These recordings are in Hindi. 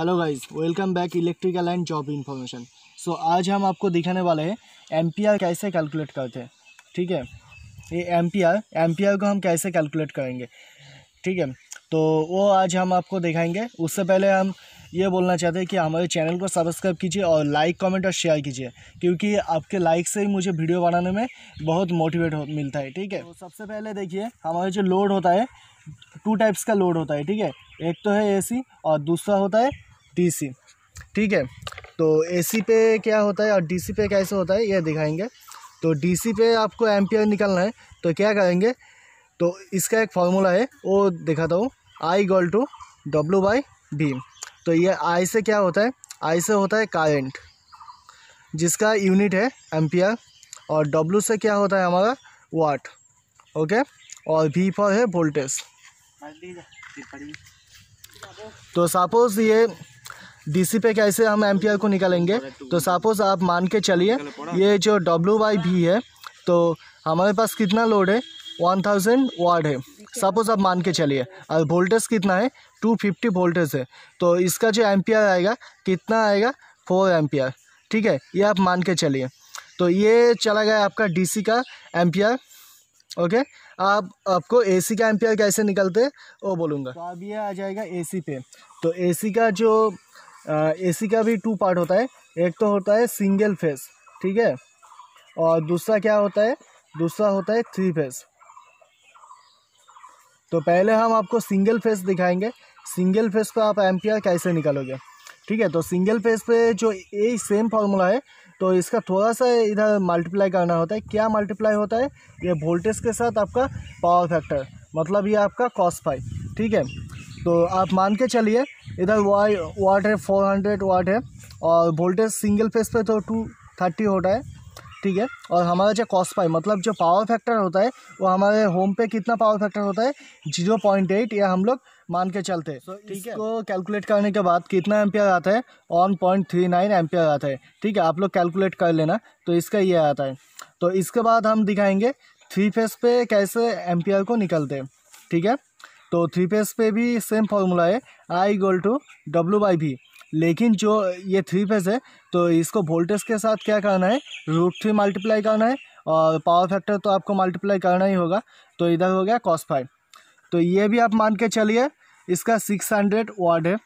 hello guys welcome back electrical and job information so आज हम आपको दिखाने वाले हैं एमपीआर कैसे कैलकुलेट करते हैं ठीक है ये एमपीआर एमपीआर को हम कैसे कैलकुलेट करेंगे ठीक है तो वो आज हम आपको दिखाएंगे उससे पहले हम ये बोलना चाहते हैं कि हमारे चैनल को सब्सक्राइब कीजिए और लाइक कमेंट और शेयर कीजिए क्योंकि आपके लाइक से ही मुझे वीडियो बनाने में बहुत मोटिवेट हो मिलता है ठीक है तो सबसे पहले देखिए हमारा जो लोड होता है टू टाइप्स का लोड होता है ठीक है एक तो है एसी और दूसरा होता है टी ठीक है तो ए पे क्या होता है और डी पे कैसे होता है ये दिखाएंगे तो डी पे आपको एम्पियर निकालना है तो क्या करेंगे तो इसका एक फार्मूला है वो दिखाता हूँ I equal to W by भी तो ये आई से क्या होता है आई से होता है कारेंट जिसका यूनिट है एम्पियर और डब्लू से क्या होता है हमारा वाट ओके और वी फॉर है वोल्टेज तो सपोज़ ये डीसी पे कैसे हम एम्पियर को निकालेंगे तो सपोज़ आप मान के चलिए ये जो डब्ल्यू वाई भी है तो हमारे पास कितना लोड है वन थाउजेंड वार्ड है सपोज़ आप मान के चलिए और वोल्टेज कितना है टू फिफ्टी वोल्टेज है तो इसका जो एम्पियर आएगा कितना आएगा फोर एम्पियर ठीक है ये आप मान के चलिए तो ये चला गया आपका डी का एम्पियर ओके आप आपको एसी का एम्पियर कैसे निकलते वो बोलूँगा तो अब ये आ जाएगा एसी पे तो एसी का जो एसी का भी टू पार्ट होता है एक तो होता है सिंगल फेस ठीक है और दूसरा क्या होता है दूसरा होता है थ्री फेस तो पहले हम आपको सिंगल फेस दिखाएंगे सिंगल फेस को आप एम्पियर कैसे निकालोगे ठीक है तो सिंगल फेस पे जो ए सेम फार्मूला है तो इसका थोड़ा सा इधर मल्टीप्लाई करना होता है क्या मल्टीप्लाई होता है ये वोल्टेज के साथ आपका पावर फैक्टर मतलब ये आपका कॉस्ट फाइव ठीक है तो आप मान के चलिए इधर वाई वाट है फोर हंड्रेड वाट है और वोल्टेज सिंगल फेज पे तो टू थर्टी होता है ठीक है और हमारा जो कॉस्ट पाई मतलब जो पावर फैक्टर होता है वो हमारे होम पे कितना पावर फैक्टर होता है जीरो पॉइंट एट या हम लोग मान के चलते हैं ठीक है तो कैलकुलेट करने के बाद कितना एम्पियर आता है one point three nine ampere आता है ठीक है आप लोग कैलकुलेट कर लेना तो इसका ये आता है तो इसके बाद हम दिखाएंगे थ्री फेस पे कैसे एम्पियर को निकलते हैं ठीक है तो थ्री फेज पे भी सेम फार्मूला है I equal to W by V लेकिन जो ये थ्री फेज है तो इसको वोल्टेज के साथ क्या करना है रूट थ्री मल्टीप्लाई करना है और पावर फैक्टर तो आपको मल्टीप्लाई करना ही होगा तो इधर हो गया कॉस फाइव तो ये भी आप मान के चलिए इसका सिक्स हंड्रेड वाट है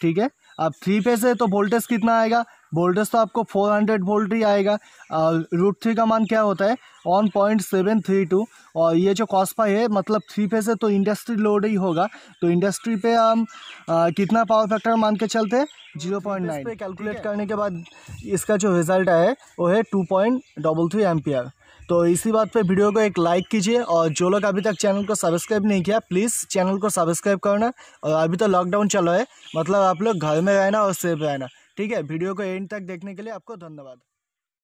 ठीक है अब थ्री फेज है तो वोल्टेज कितना आएगा वोल्टेज तो आपको 400 वोल्ट ही आएगा रूट थ्री का मान क्या होता है one point seven three two और ये जो कॉस्पा है मतलब थ्री फेज है तो इंडस्ट्री लोड ही होगा तो इंडस्ट्री पे हम कितना पावर फैक्टर मान के चलते हैं जीरो पॉइंट नाइन पे कैलकुलेट करने के बाद इसका जो रिजल्ट आया है वो है two point double three ampere तो इसी बात पे वीडियो को एक लाइक कीजिए और जो लोग अभी तक चैनल को सब्सक्राइब नहीं किया प्लीज़ चैनल को सब्सक्राइब करना और अभी तो लॉकडाउन चल रहा है मतलब आप लोग घर में रहना और सेफ रहना ठीक है वीडियो को एंड तक देखने के लिए आपको धन्यवाद